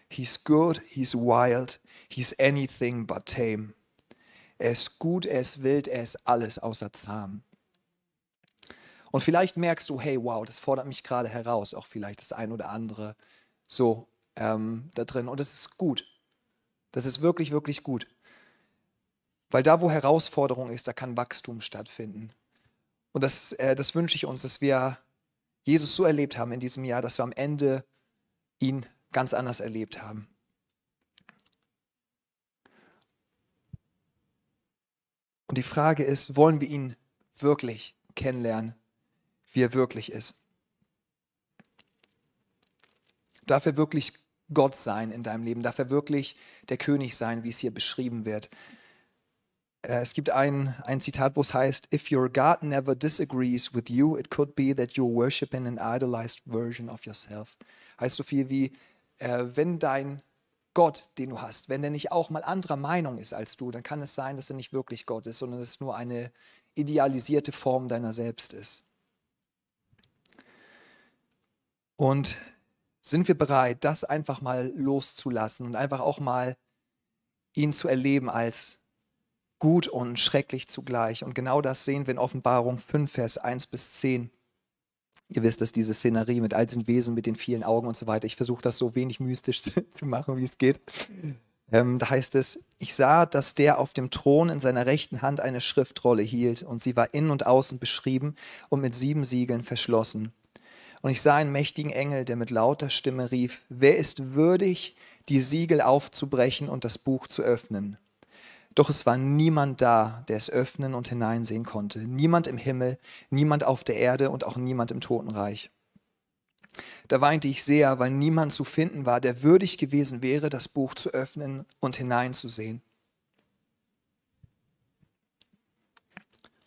He's good, he's wild, he's anything but tame. Er ist gut, er ist wild, er ist alles außer zahm. Und vielleicht merkst du, hey, wow, das fordert mich gerade heraus, auch vielleicht das ein oder andere so ähm, da drin. Und es ist gut. Das ist wirklich, wirklich gut. Weil da, wo Herausforderung ist, da kann Wachstum stattfinden. Und das, äh, das wünsche ich uns, dass wir Jesus so erlebt haben in diesem Jahr, dass wir am Ende ihn ganz anders erlebt haben. Und die Frage ist, wollen wir ihn wirklich kennenlernen, wie er wirklich ist? Darf er wirklich Gott sein in deinem Leben? Darf er wirklich der König sein, wie es hier beschrieben wird? Äh, es gibt ein, ein Zitat, wo es heißt, If your God never disagrees with you, it could be that you're worshiping an idolized version of yourself. Heißt so viel wie, äh, wenn dein Gott, den du hast, wenn der nicht auch mal anderer Meinung ist als du, dann kann es sein, dass er nicht wirklich Gott ist, sondern dass es nur eine idealisierte Form deiner selbst ist. Und sind wir bereit, das einfach mal loszulassen und einfach auch mal ihn zu erleben als gut und schrecklich zugleich? Und genau das sehen wir in Offenbarung 5, Vers 1 bis 10. Ihr wisst, dass diese Szenerie mit all diesen Wesen, mit den vielen Augen und so weiter, ich versuche das so wenig mystisch zu machen, wie es geht. Ähm, da heißt es, ich sah, dass der auf dem Thron in seiner rechten Hand eine Schriftrolle hielt und sie war innen und außen beschrieben und mit sieben Siegeln verschlossen. Und ich sah einen mächtigen Engel, der mit lauter Stimme rief, wer ist würdig, die Siegel aufzubrechen und das Buch zu öffnen? Doch es war niemand da, der es öffnen und hineinsehen konnte. Niemand im Himmel, niemand auf der Erde und auch niemand im Totenreich. Da weinte ich sehr, weil niemand zu finden war, der würdig gewesen wäre, das Buch zu öffnen und hineinzusehen.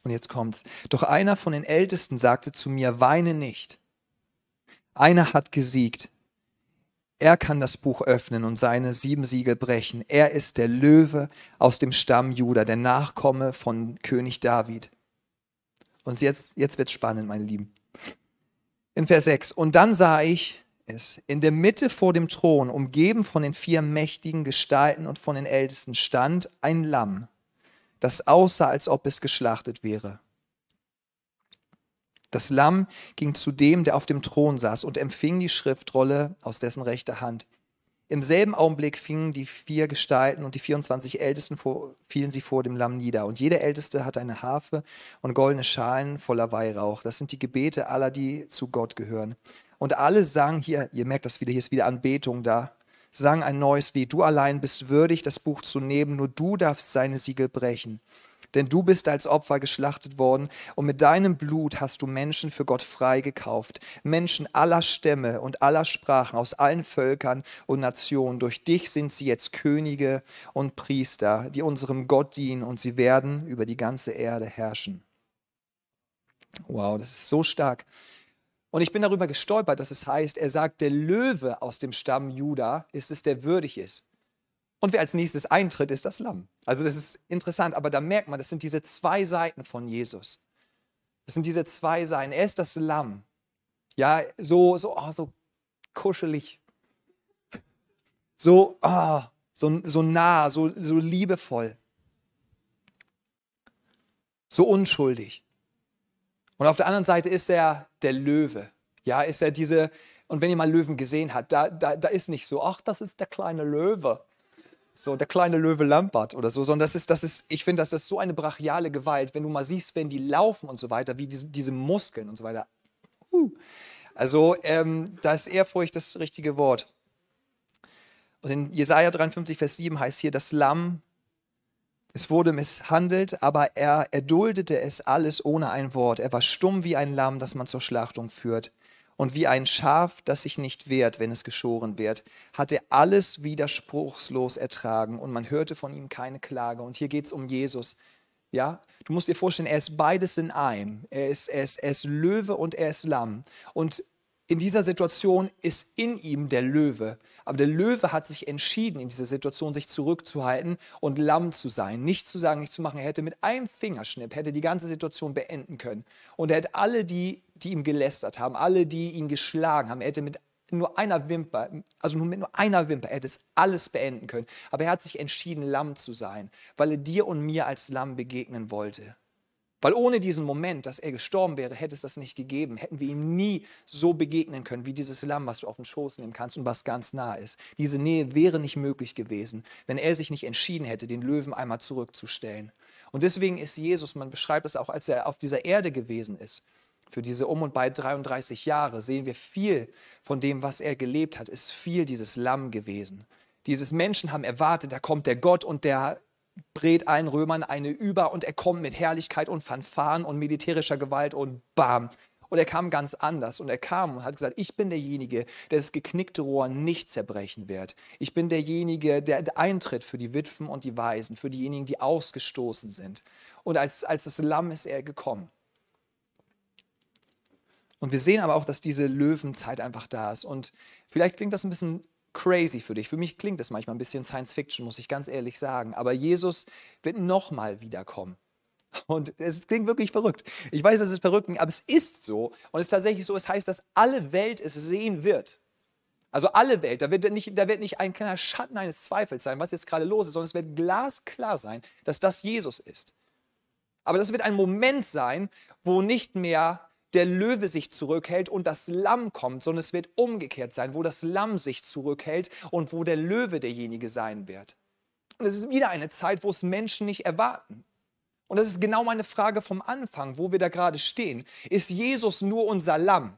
Und jetzt kommt's. Doch einer von den Ältesten sagte zu mir, weine nicht. Einer hat gesiegt. Er kann das Buch öffnen und seine sieben Siegel brechen. Er ist der Löwe aus dem Stamm Juda, der Nachkomme von König David. Und jetzt, jetzt wird es spannend, meine Lieben. In Vers 6. Und dann sah ich es. In der Mitte vor dem Thron, umgeben von den vier mächtigen Gestalten und von den Ältesten, stand ein Lamm, das aussah, als ob es geschlachtet wäre. Das Lamm ging zu dem, der auf dem Thron saß, und empfing die Schriftrolle aus dessen rechter Hand. Im selben Augenblick fingen die vier Gestalten und die 24 Ältesten vor, fielen sie vor dem Lamm nieder. Und jeder Älteste hatte eine Harfe und goldene Schalen voller Weihrauch. Das sind die Gebete aller, die zu Gott gehören. Und alle sangen hier, ihr merkt das wieder, hier ist wieder Anbetung da, sangen ein neues Lied. Du allein bist würdig, das Buch zu nehmen, nur du darfst seine Siegel brechen denn du bist als Opfer geschlachtet worden und mit deinem Blut hast du Menschen für Gott freigekauft, Menschen aller Stämme und aller Sprachen, aus allen Völkern und Nationen. Durch dich sind sie jetzt Könige und Priester, die unserem Gott dienen und sie werden über die ganze Erde herrschen. Wow, das ist so stark. Und ich bin darüber gestolpert, dass es heißt, er sagt, der Löwe aus dem Stamm Juda ist es, der würdig ist. Und wer als nächstes eintritt, ist das Lamm. Also das ist interessant, aber da merkt man, das sind diese zwei Seiten von Jesus. Das sind diese zwei Seiten. Er ist das Lamm. Ja, so, so, oh, so kuschelig. So, oh, so, so nah, so, so liebevoll. So unschuldig. Und auf der anderen Seite ist er der Löwe. Ja, ist er diese, und wenn ihr mal Löwen gesehen habt, da, da, da ist nicht so, ach, das ist der kleine Löwe. So der kleine Löwe Lampert oder so, sondern das ist, das ist, ich finde, dass das so eine brachiale Gewalt, wenn du mal siehst, wenn die laufen und so weiter, wie diese, diese Muskeln und so weiter. Uh. Also ähm, da ist Ehrfurcht das richtige Wort. Und in Jesaja 53, Vers 7 heißt hier, das Lamm, es wurde misshandelt, aber er erduldete es alles ohne ein Wort. Er war stumm wie ein Lamm, das man zur Schlachtung führt. Und wie ein Schaf, das sich nicht wehrt, wenn es geschoren wird, hat er alles widerspruchslos ertragen und man hörte von ihm keine Klage. Und hier geht es um Jesus. Ja, du musst dir vorstellen, er ist beides in einem. Er ist, er, ist, er ist Löwe und er ist Lamm. Und in dieser Situation ist in ihm der Löwe. Aber der Löwe hat sich entschieden, in dieser Situation sich zurückzuhalten und lamm zu sein. Nicht zu sagen, nicht zu machen. Er hätte mit einem Fingerschnipp, hätte die ganze Situation beenden können. Und er hätte alle, die die ihm gelästert haben, alle, die ihn geschlagen haben. Er hätte mit nur einer Wimper, also nur mit nur einer Wimper, er hätte es alles beenden können. Aber er hat sich entschieden, Lamm zu sein, weil er dir und mir als Lamm begegnen wollte. Weil ohne diesen Moment, dass er gestorben wäre, hätte es das nicht gegeben. Hätten wir ihm nie so begegnen können wie dieses Lamm, was du auf den Schoß nehmen kannst und was ganz nah ist. Diese Nähe wäre nicht möglich gewesen, wenn er sich nicht entschieden hätte, den Löwen einmal zurückzustellen. Und deswegen ist Jesus, man beschreibt es auch, als er auf dieser Erde gewesen ist, für diese um und bei 33 Jahre sehen wir viel von dem, was er gelebt hat, ist viel dieses Lamm gewesen. Dieses Menschen haben erwartet, da kommt der Gott und der brät allen Römern eine über und er kommt mit Herrlichkeit und Fanfaren und militärischer Gewalt und bam. Und er kam ganz anders und er kam und hat gesagt, ich bin derjenige, der das geknickte Rohr nicht zerbrechen wird. Ich bin derjenige, der eintritt für die Witwen und die Waisen, für diejenigen, die ausgestoßen sind. Und als, als das Lamm ist er gekommen. Und wir sehen aber auch, dass diese Löwenzeit einfach da ist. Und vielleicht klingt das ein bisschen crazy für dich. Für mich klingt das manchmal ein bisschen Science Fiction, muss ich ganz ehrlich sagen. Aber Jesus wird nochmal wiederkommen. Und es klingt wirklich verrückt. Ich weiß, es ist verrückt, aber es ist so. Und es ist tatsächlich so, es heißt, dass alle Welt es sehen wird. Also alle Welt, da wird, nicht, da wird nicht ein kleiner Schatten eines Zweifels sein, was jetzt gerade los ist, sondern es wird glasklar sein, dass das Jesus ist. Aber das wird ein Moment sein, wo nicht mehr der Löwe sich zurückhält und das Lamm kommt, sondern es wird umgekehrt sein, wo das Lamm sich zurückhält und wo der Löwe derjenige sein wird. Und es ist wieder eine Zeit, wo es Menschen nicht erwarten. Und das ist genau meine Frage vom Anfang, wo wir da gerade stehen. Ist Jesus nur unser Lamm?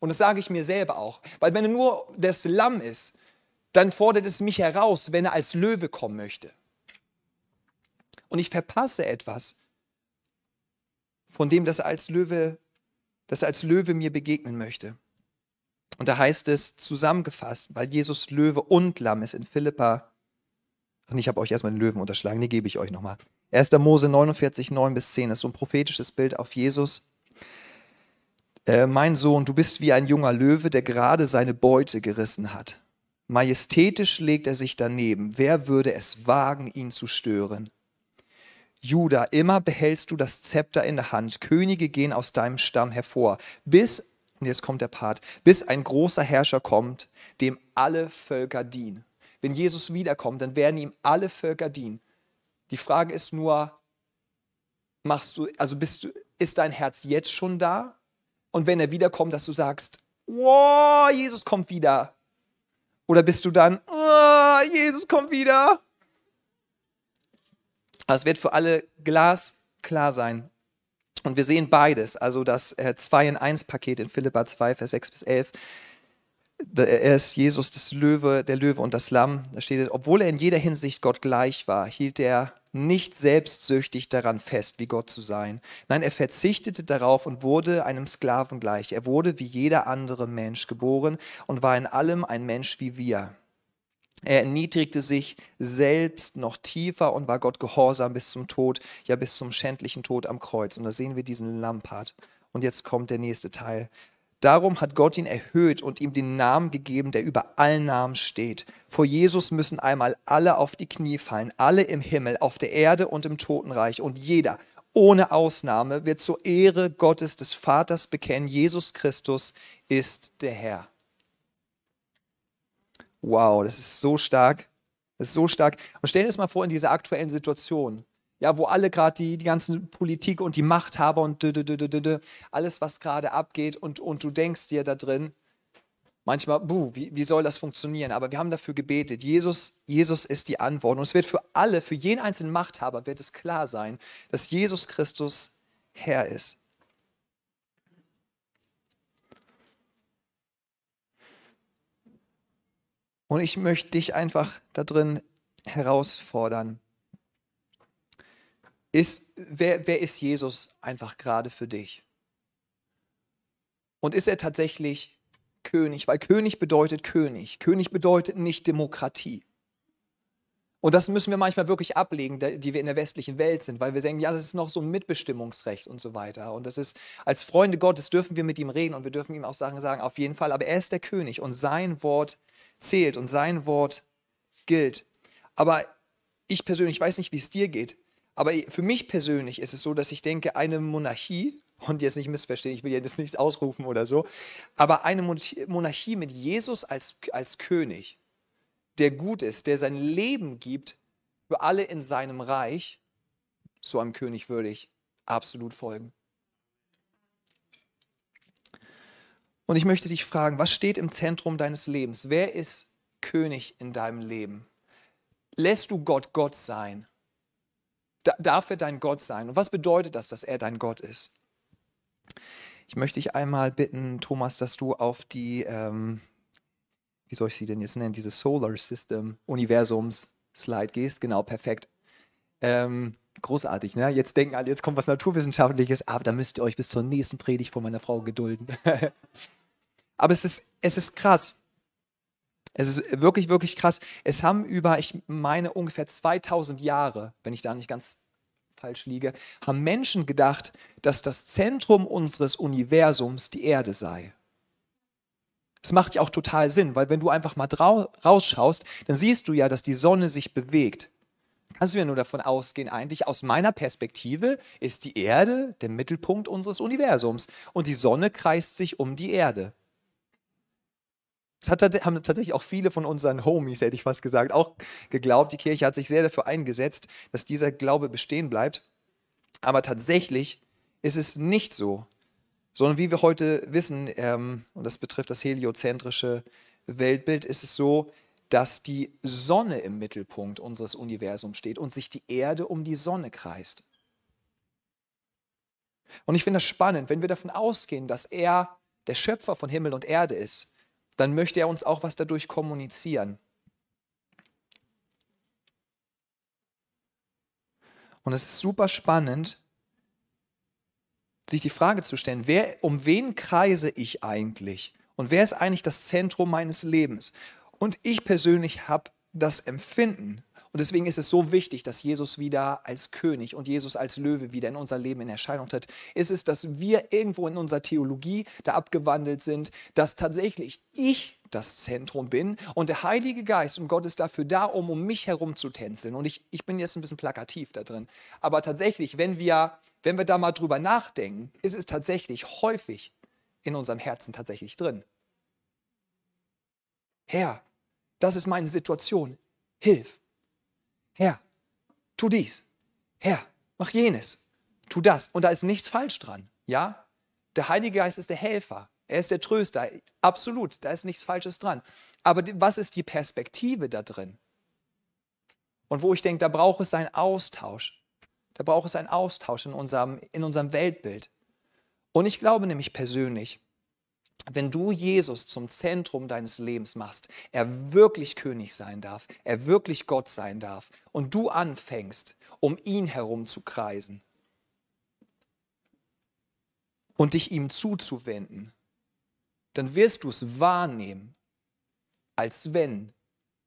Und das sage ich mir selber auch. Weil wenn er nur das Lamm ist, dann fordert es mich heraus, wenn er als Löwe kommen möchte. Und ich verpasse etwas, von dem das als Löwe das er als Löwe mir begegnen möchte. Und da heißt es zusammengefasst, weil Jesus Löwe und Lamm ist in Philippa. Und ich habe euch erstmal den Löwen unterschlagen, den gebe ich euch nochmal. 1. Mose 49, 9 bis 10 ist so ein prophetisches Bild auf Jesus. Äh, mein Sohn, du bist wie ein junger Löwe, der gerade seine Beute gerissen hat. Majestätisch legt er sich daneben. Wer würde es wagen, ihn zu stören? Juda, immer behältst du das Zepter in der Hand. Könige gehen aus deinem Stamm hervor, bis, und jetzt kommt der Part, bis ein großer Herrscher kommt, dem alle Völker dienen. Wenn Jesus wiederkommt, dann werden ihm alle Völker dienen. Die Frage ist nur, machst du, also bist du, ist dein Herz jetzt schon da? Und wenn er wiederkommt, dass du sagst, wow, Jesus kommt wieder. Oder bist du dann, oh, Jesus kommt wieder? Es wird für alle glasklar sein. Und wir sehen beides, also das 2 äh, in 1 Paket in Philippa 2, Vers 6 bis 11. Äh, er ist Jesus, das Löwe, der Löwe und das Lamm. Da steht, obwohl er in jeder Hinsicht Gott gleich war, hielt er nicht selbstsüchtig daran fest, wie Gott zu sein. Nein, er verzichtete darauf und wurde einem Sklaven gleich. Er wurde wie jeder andere Mensch geboren und war in allem ein Mensch wie wir. Er erniedrigte sich selbst noch tiefer und war Gott gehorsam bis zum Tod, ja bis zum schändlichen Tod am Kreuz. Und da sehen wir diesen Lampard. Und jetzt kommt der nächste Teil. Darum hat Gott ihn erhöht und ihm den Namen gegeben, der über allen Namen steht. Vor Jesus müssen einmal alle auf die Knie fallen, alle im Himmel, auf der Erde und im Totenreich. Und jeder, ohne Ausnahme, wird zur Ehre Gottes des Vaters bekennen, Jesus Christus ist der Herr. Wow, das ist so stark. Das ist so stark. Und stellen wir uns mal vor, in dieser aktuellen Situation, ja, wo alle gerade die, die ganzen Politik und die Machthaber und dü, dü, dü, alles, was gerade abgeht, und, und du denkst dir da drin, manchmal, buh, wie, wie soll das funktionieren? Aber wir haben dafür gebetet. Jesus, Jesus ist die Antwort. Und es wird für alle, für jeden einzelnen Machthaber, wird es klar sein, dass Jesus Christus Herr ist. Und ich möchte dich einfach da drin herausfordern. Ist, wer, wer ist Jesus einfach gerade für dich? Und ist er tatsächlich König? Weil König bedeutet König. König bedeutet nicht Demokratie. Und das müssen wir manchmal wirklich ablegen, die wir in der westlichen Welt sind, weil wir sagen, ja, das ist noch so ein Mitbestimmungsrecht und so weiter. Und das ist, als Freunde Gottes dürfen wir mit ihm reden und wir dürfen ihm auch Sachen sagen, auf jeden Fall, aber er ist der König und sein Wort ist zählt und sein Wort gilt. Aber ich persönlich weiß nicht, wie es dir geht. Aber für mich persönlich ist es so, dass ich denke, eine Monarchie, und jetzt nicht missverstehen, ich will jetzt nichts ausrufen oder so, aber eine Monarchie mit Jesus als, als König, der gut ist, der sein Leben gibt für alle in seinem Reich, so einem König würde ich absolut folgen. Und ich möchte dich fragen, was steht im Zentrum deines Lebens? Wer ist König in deinem Leben? Lässt du Gott Gott sein? Darf er dein Gott sein? Und was bedeutet das, dass er dein Gott ist? Ich möchte dich einmal bitten, Thomas, dass du auf die, ähm, wie soll ich sie denn jetzt nennen, diese Solar System Universums Slide gehst. Genau, perfekt. Ähm, großartig. Ne? Jetzt denken alle, jetzt kommt was Naturwissenschaftliches, aber da müsst ihr euch bis zur nächsten Predigt von meiner Frau gedulden. aber es ist, es ist krass. Es ist wirklich, wirklich krass. Es haben über, ich meine, ungefähr 2000 Jahre, wenn ich da nicht ganz falsch liege, haben Menschen gedacht, dass das Zentrum unseres Universums die Erde sei. Das macht ja auch total Sinn, weil wenn du einfach mal rausschaust, dann siehst du ja, dass die Sonne sich bewegt kannst also wir nur davon ausgehen, eigentlich aus meiner Perspektive ist die Erde der Mittelpunkt unseres Universums und die Sonne kreist sich um die Erde. Das hat, haben tatsächlich auch viele von unseren Homies, hätte ich fast gesagt, auch geglaubt. Die Kirche hat sich sehr dafür eingesetzt, dass dieser Glaube bestehen bleibt. Aber tatsächlich ist es nicht so, sondern wie wir heute wissen, ähm, und das betrifft das heliozentrische Weltbild, ist es so, dass die Sonne im Mittelpunkt unseres Universums steht und sich die Erde um die Sonne kreist. Und ich finde das spannend, wenn wir davon ausgehen, dass er der Schöpfer von Himmel und Erde ist, dann möchte er uns auch was dadurch kommunizieren. Und es ist super spannend, sich die Frage zu stellen, wer, um wen kreise ich eigentlich? Und wer ist eigentlich das Zentrum meines Lebens? Und ich persönlich habe das Empfinden. Und deswegen ist es so wichtig, dass Jesus wieder als König und Jesus als Löwe wieder in unser Leben in Erscheinung tritt. Ist es, dass wir irgendwo in unserer Theologie da abgewandelt sind, dass tatsächlich ich das Zentrum bin und der Heilige Geist und Gott ist dafür da, um um mich herum zu tänzeln. Und ich, ich bin jetzt ein bisschen plakativ da drin. Aber tatsächlich, wenn wir, wenn wir da mal drüber nachdenken, ist es tatsächlich häufig in unserem Herzen tatsächlich drin. Herr, das ist meine Situation. Hilf. Herr, tu dies. Herr, mach jenes. Tu das. Und da ist nichts falsch dran. Ja? Der Heilige Geist ist der Helfer. Er ist der Tröster. Absolut. Da ist nichts Falsches dran. Aber was ist die Perspektive da drin? Und wo ich denke, da braucht es einen Austausch. Da braucht es einen Austausch in unserem, in unserem Weltbild. Und ich glaube nämlich persönlich, wenn du Jesus zum Zentrum deines Lebens machst, er wirklich König sein darf, er wirklich Gott sein darf und du anfängst, um ihn herum zu kreisen und dich ihm zuzuwenden, dann wirst du es wahrnehmen, als wenn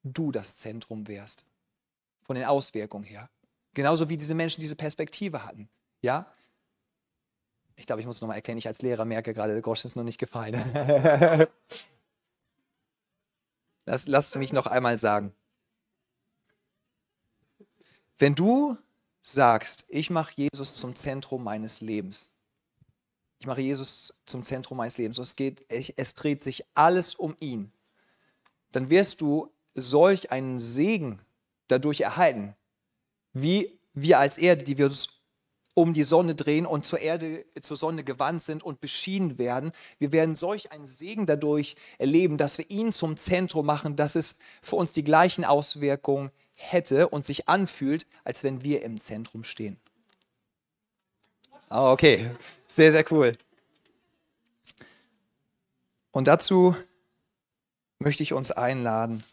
du das Zentrum wärst, von den Auswirkungen her. Genauso wie diese Menschen diese Perspektive hatten. Ja, ich glaube, ich muss es nochmal erklären. Ich als Lehrer merke gerade, der Grosch ist noch nicht gefallen. Lass, lasst mich noch einmal sagen. Wenn du sagst, ich mache Jesus zum Zentrum meines Lebens, ich mache Jesus zum Zentrum meines Lebens und es, geht, es dreht sich alles um ihn, dann wirst du solch einen Segen dadurch erhalten, wie wir als Erde, die wir uns um die Sonne drehen und zur Erde, zur Sonne gewandt sind und beschienen werden. Wir werden solch einen Segen dadurch erleben, dass wir ihn zum Zentrum machen, dass es für uns die gleichen Auswirkungen hätte und sich anfühlt, als wenn wir im Zentrum stehen. Ah, okay, sehr, sehr cool. Und dazu möchte ich uns einladen,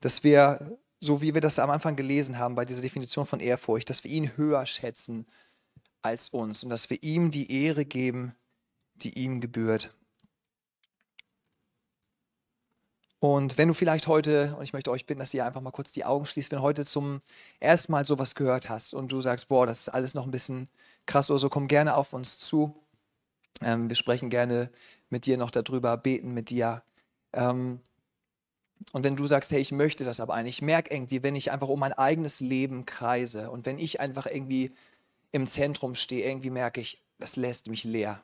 dass wir, so wie wir das am Anfang gelesen haben bei dieser Definition von Ehrfurcht, dass wir ihn höher schätzen als uns und dass wir ihm die Ehre geben, die ihm gebührt. Und wenn du vielleicht heute, und ich möchte euch bitten, dass ihr einfach mal kurz die Augen schließt, wenn heute zum ersten Mal sowas gehört hast und du sagst, boah, das ist alles noch ein bisschen krass oder so, komm gerne auf uns zu. Ähm, wir sprechen gerne mit dir noch darüber, beten mit dir. Ähm, und wenn du sagst, hey, ich möchte das aber eigentlich, ich merke irgendwie, wenn ich einfach um mein eigenes Leben kreise und wenn ich einfach irgendwie im Zentrum stehe, irgendwie merke ich, das lässt mich leer.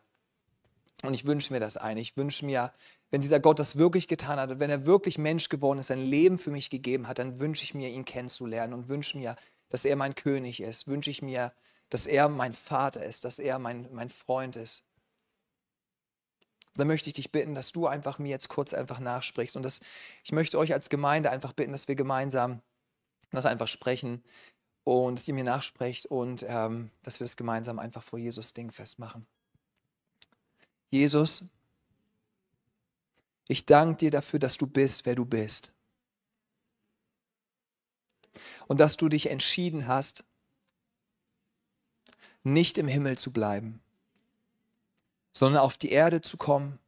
Und ich wünsche mir das ein. Ich wünsche mir, wenn dieser Gott das wirklich getan hat, wenn er wirklich Mensch geworden ist, sein Leben für mich gegeben hat, dann wünsche ich mir, ihn kennenzulernen und wünsche mir, dass er mein König ist. Wünsche ich mir, dass er mein Vater ist, dass er mein, mein Freund ist. Dann möchte ich dich bitten, dass du einfach mir jetzt kurz einfach nachsprichst. Und das, ich möchte euch als Gemeinde einfach bitten, dass wir gemeinsam das einfach sprechen und dass ihr mir nachsprecht und ähm, dass wir das gemeinsam einfach vor Jesus Ding festmachen. Jesus, ich danke dir dafür, dass du bist, wer du bist. Und dass du dich entschieden hast, nicht im Himmel zu bleiben, sondern auf die Erde zu kommen,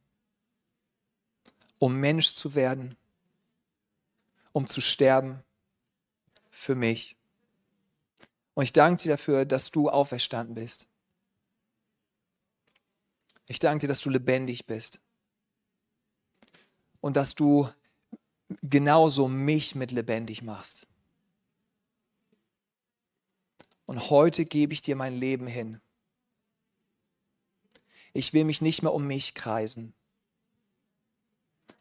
um Mensch zu werden, um zu sterben für mich. Und ich danke dir dafür, dass du auferstanden bist. Ich danke dir, dass du lebendig bist. Und dass du genauso mich mit lebendig machst. Und heute gebe ich dir mein Leben hin. Ich will mich nicht mehr um mich kreisen,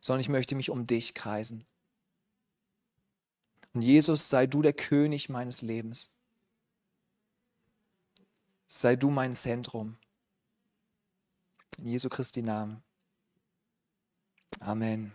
sondern ich möchte mich um dich kreisen. Und Jesus, sei du der König meines Lebens sei du mein Zentrum. In Jesu Christi Namen. Amen.